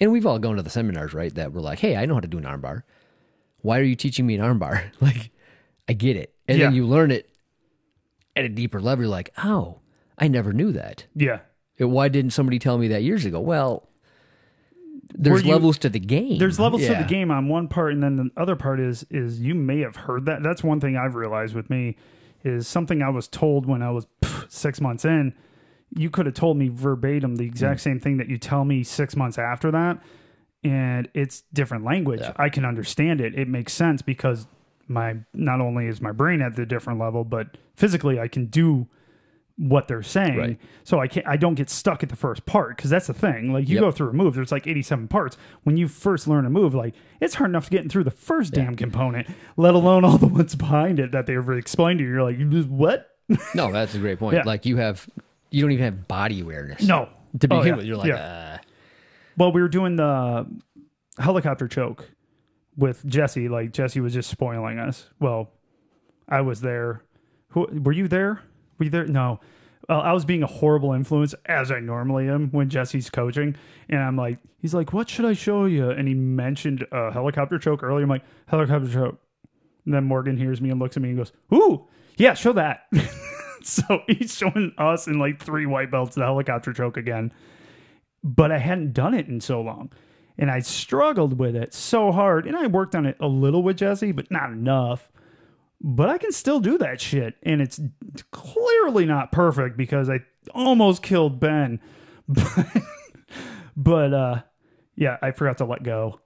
And we've all gone to the seminars, right? That we're like, hey, I know how to do an armbar. Why are you teaching me an armbar? like, I get it. And yeah. then you learn it at a deeper level. You're like, oh, I never knew that. Yeah. And why didn't somebody tell me that years ago? Well, there's you, levels to the game. There's levels yeah. to the game on one part, and then the other part is is you may have heard that. That's one thing I've realized with me is something I was told when I was pff, six months in you could have told me verbatim the exact mm. same thing that you tell me six months after that and it's different language yeah. i can understand it it makes sense because my not only is my brain at the different level but physically i can do what they're saying right. so i can't i don't get stuck at the first part because that's the thing like you yep. go through a move there's like 87 parts when you first learn a move like it's hard enough getting through the first yeah. damn component let alone all the ones behind it that they ever explained to you you're like what no, that's a great point. Yeah. Like you have you don't even have body awareness. No. To begin oh, yeah. with, you're like, yeah. uh, well, we were doing the helicopter choke with Jesse. Like Jesse was just spoiling us. Well, I was there. Who were you there? Were you there? No. Well, I was being a horrible influence as I normally am when Jesse's coaching, and I'm like, he's like, "What should I show you?" And he mentioned a helicopter choke earlier. I'm like, "Helicopter choke." And then Morgan hears me and looks at me and goes, "Ooh, yeah, show that." so he's showing us in like three white belts the helicopter choke again. But I hadn't done it in so long. And I struggled with it so hard. And I worked on it a little with Jesse, but not enough. But I can still do that shit. And it's clearly not perfect because I almost killed Ben. But, uh yeah, I forgot to let go.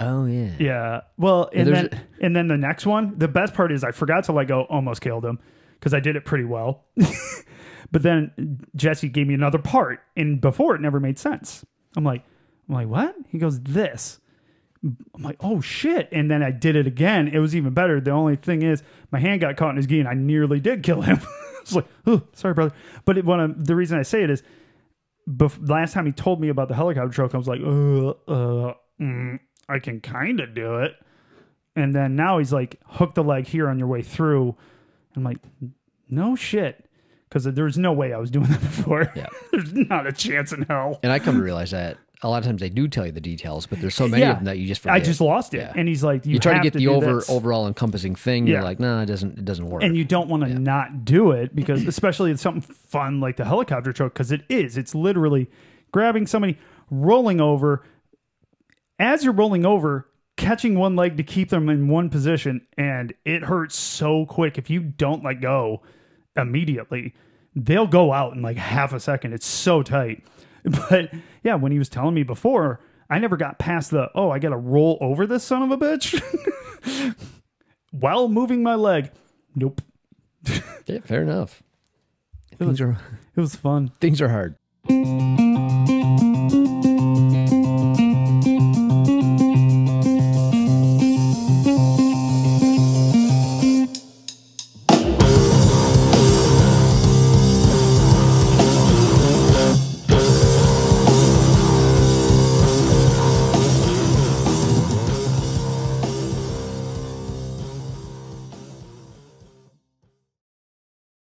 Oh yeah. Yeah. Well, and then and then the next one, the best part is I forgot to let go, almost killed him because I did it pretty well. but then Jesse gave me another part, and before it never made sense. I'm like, I'm like, what? He goes, this. I'm like, oh shit. And then I did it again. It was even better. The only thing is, my hand got caught in his gi and I nearly did kill him. it's like, oh, sorry, brother. But it, one of the reason I say it is, bef- last time he told me about the helicopter truck, I was like, uh mm, I can kind of do it. And then now he's like, hook the leg here on your way through I'm like, no shit. Because there's no way I was doing that before. Yeah. there's not a chance in hell. And I come to realize that a lot of times they do tell you the details, but there's so many yeah. of them that you just forget. I just lost it. Yeah. And he's like, you, you try to get to the over this. overall encompassing thing. Yeah. You're like, no, nah, it doesn't. It doesn't work. And you don't want to not do it because, especially it's something fun like the helicopter choke, because it is. It's literally grabbing somebody, rolling over. As you're rolling over, catching one leg to keep them in one position, and it hurts so quick. If you don't let go immediately, they'll go out in like half a second. It's so tight. But yeah, when he was telling me before, I never got past the, oh, I got to roll over this son of a bitch while moving my leg. Nope. yeah, fair enough. It was, it was fun. Things are hard.